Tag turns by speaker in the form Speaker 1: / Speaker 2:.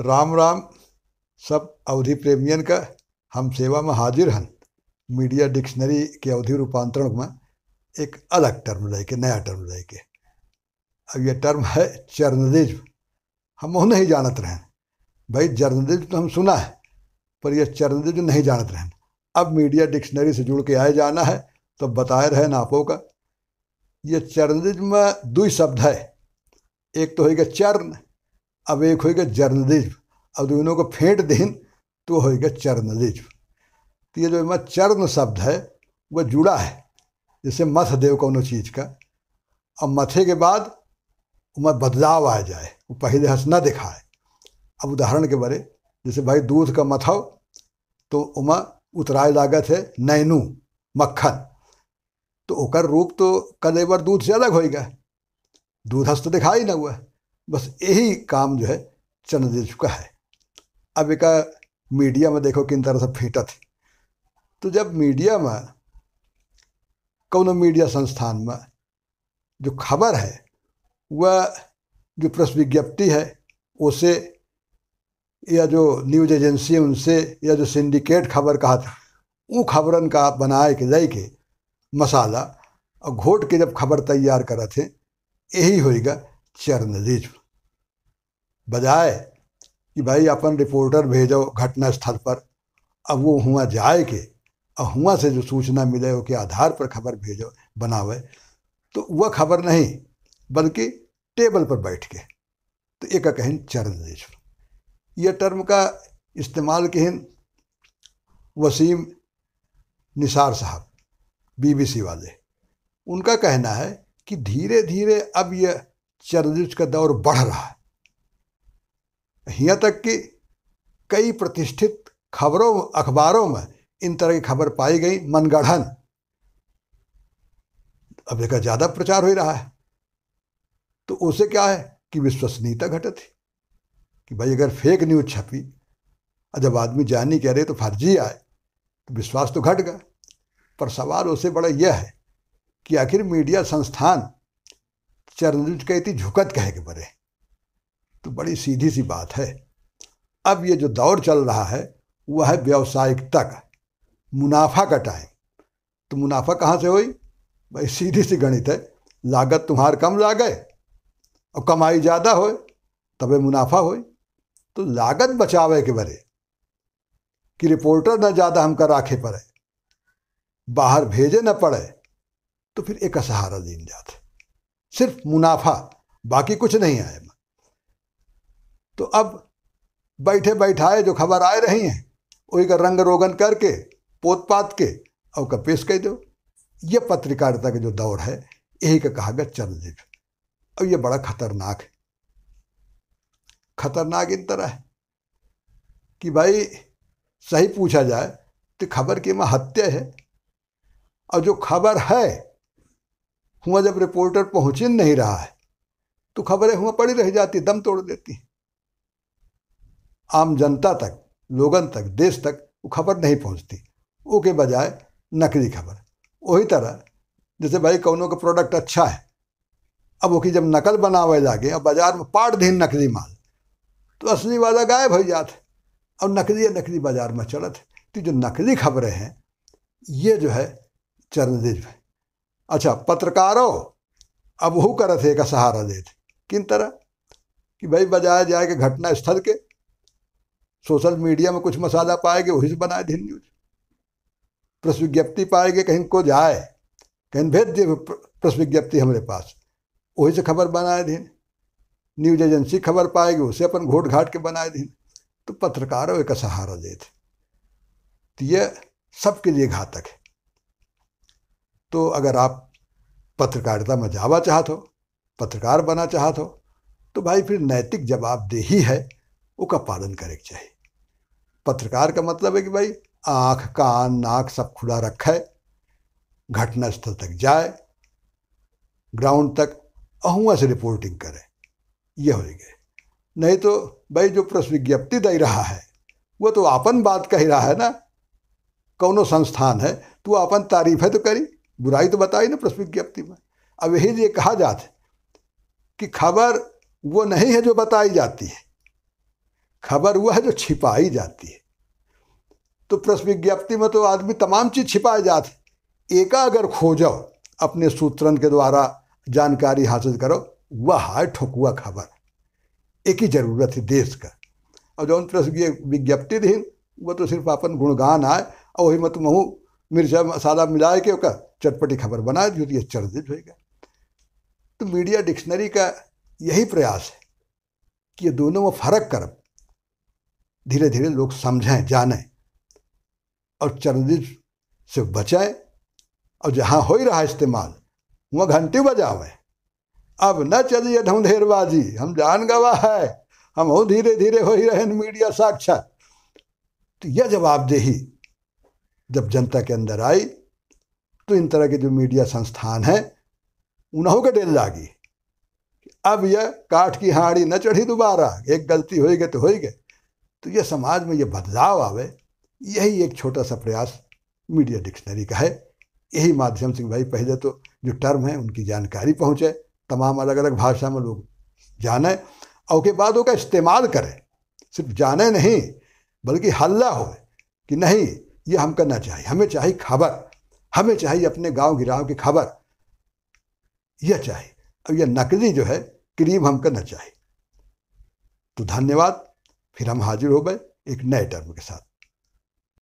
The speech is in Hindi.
Speaker 1: राम राम सब अवधि प्रेमियन का हम सेवा में हाजिर हन मीडिया डिक्शनरी के अवधि रूपांतरण में एक अलग टर्म के नया टर्म के अब यह टर्म है चरणदिज्म हम वो नहीं जानत रहें भाई चरणदिज्म तो हम सुना है पर यह चरणदिज्म नहीं जानत रहें अब मीडिया डिक्शनरी से जुड़ के आए जाना है तो बताए रहे आपों का यह चरणदिज्म में दो शब्द है एक तो होगा चरण अब एक होएगा जर्नलिज्म अब दोनों को फेंट दें तो होएगा चरणलिज्म तो ये जो मैं चरण शब्द है वो जुड़ा है जैसे मथ देव कौन चीज़ का अब मथे के बाद उसमें बदलाव आ जाए वो पहले हंस न दिखाए अब उदाहरण के बारे जैसे भाई दूध का मथव तो उमा उतराए लागत है नैनू मक्खन तो ओकर रूप तो कलेवर दूध से अलग होएगा दूध हस्त तो दिखाई ना हुआ बस यही काम जो है चंद दे चुका है अब एक मीडिया में देखो किन तरह से फेंटा थी तो जब मीडिया में कौन मीडिया संस्थान में जो खबर है वह जो प्रेस विज्ञप्ति है उसे या जो न्यूज एजेंसी उनसे या जो सिंडिकेट खबर कहा था वो खबरन का बनाए के जाए के मसाला और घोट के जब खबर तैयार करा थे यही होएगा चरणदीप बजाए कि भाई अपन रिपोर्टर भेजो घटना स्थल पर अब वो हुआ जाए के और हुआ से जो सूचना मिले उसके आधार पर खबर भेजो बनावे तो वह खबर नहीं बल्कि टेबल पर बैठ के तो एक कहें चरणदेश यह टर्म का इस्तेमाल कहें वसीम निसार साहब बीबीसी वाले उनका कहना है कि धीरे धीरे अब यह चरदुज का दौर बढ़ रहा है यहाँ तक कि कई प्रतिष्ठित खबरों अखबारों में इन तरह की खबर पाई गई मनगढ़न अब देखा ज़्यादा प्रचार हो रहा है तो उसे क्या है कि विश्वसनीयता घटत है कि भाई अगर फेक न्यूज़ छपी और जब आदमी जानी कह रहे तो फर्जी आए तो विश्वास तो घट गया पर सवाल उसे बड़ा यह है कि आखिर मीडिया संस्थान चरणुज कहती झुकत कह के बने तो बड़ी सीधी सी बात है अब ये जो दौर चल रहा है वह है व्यावसायिकता का मुनाफा का टाइम तो मुनाफा कहाँ से हुई भाई सीधी सी गणित है लागत तुम्हार कम ला गए और कमाई ज़्यादा हो तबे मुनाफा हो तो लागत बचावे के बरे कि रिपोर्टर ना ज़्यादा हमका राखे पड़े बाहर भेजे न पड़े तो फिर एक सहारा दिन जाते सिर्फ मुनाफा बाकी कुछ नहीं आया तो अब बैठे बैठाए जो खबर आए रही हैं वही का रंग रोगन करके पोत पात के और का पेश कर दो ये पत्रकारिता का जो दौर है यही का कहा गया चल दे और ये बड़ा खतरनाक है खतरनाक इन तरह है कि भाई सही पूछा जाए तो खबर की में हत्या है और जो खबर है हुआ जब रिपोर्टर पहुंच ही नहीं रहा है तो खबरें हुआ पड़ी रह जाती दम तोड़ देती आम जनता तक लोगन तक देश तक वो खबर नहीं पहुंचती वो के बजाय नकली खबर वही तरह जैसे भाई कौनों का प्रोडक्ट अच्छा है अब वो की जब नकल बनावे लागे अब बाजार में पाट दीन नकली माल तो असली वाला गायब हो जाते और नकली नकली बाजार में चलत तो जो नकली खबरें हैं ये जो है चरणदीप है अच्छा पत्रकारों अब हु कर थे का सहारा देते किन तरह कि भाई बजाया जाए कि घटना स्थल के सोशल मीडिया में कुछ मसाला पाएंगे वही से बनाए दिन न्यूज प्रेस विज्ञप्ति पाएंगे कहीं को जाए कहीं भेज दिए प्रेस विज्ञप्ति हमारे पास वही से खबर बनाए दिन न्यूज एजेंसी खबर पाएगी उसे अपन घोट घाट के बनाए दिन तो पत्रकारों का सहारा देते तो यह सबके लिए घातक है तो अगर आप पत्रकारिता में जावा चाहत हो पत्रकार बना चाहत हो तो भाई फिर नैतिक जवाबदेही है उसका पालन करे चाहिए पत्रकार का मतलब है कि भाई आँख कान नाक सब खुला रखे घटना स्थल तक जाए ग्राउंड तक अहुआ से रिपोर्टिंग करे ये हो गए नहीं तो भाई जो प्रश्न विज्ञप्ति दे रहा है वो तो अपन बात कह रहा है ना कौनो संस्थान है तो अपन तारीफ है तो करी बुराई तो बताई ना प्रश्न विज्ञप्ति में अब यही ये कहा जाता है कि खबर वो नहीं है जो बताई जाती है खबर वह है जो छिपाई जाती है तो प्रश्न विज्ञप्ति में तो आदमी तमाम चीज़ छिपाए जाते एका अगर खोजो अपने सूत्रन के द्वारा जानकारी हासिल करो वह है ठोकुआ खबर एक ही जरूरत है देश का और जो प्रश्न विज्ञप्ति दिन वो तो सिर्फ अपन गुणगान आए और वही मत तो महू मिर्चा मसाला मिला के उसका चटपटी खबर बना दी होती है चर्चित होएगा तो मीडिया डिक्शनरी का यही प्रयास है कि ये दोनों में फर्क कर धीरे धीरे लोग समझें जानें और चर्चित से बचें और जहाँ हो ही रहा इस्तेमाल वहाँ घंटी बजावें अब न चलिए धमधेरबाजी हम जान गवाह है हम धीरे धीरे हो ही रहे मीडिया साक्षात तो यह जवाबदेही जब जनता के अंदर आई तो इन तरह के जो मीडिया संस्थान हैं उन्हों के डेल लागी अब यह काठ की हाड़ी न चढ़ी दोबारा एक गलती हो गई तो हो गई तो यह समाज में यह बदलाव आवे यही एक छोटा सा प्रयास मीडिया डिक्शनरी का है यही माध्यम से भाई पहले तो जो टर्म है उनकी जानकारी पहुँचे तमाम अलग अलग भाषा में लोग जाने और के बाद उसका इस्तेमाल करें सिर्फ जाने नहीं बल्कि हल्ला हो कि नहीं ये हम करना चाहिए हमें चाहिए खबर हमें चाहिए अपने गांव गिराव की खबर यह चाहिए अब यह नकली जो है करीब हम करना चाहिए तो धन्यवाद फिर हम हाजिर हो गए एक नए टर्म के साथ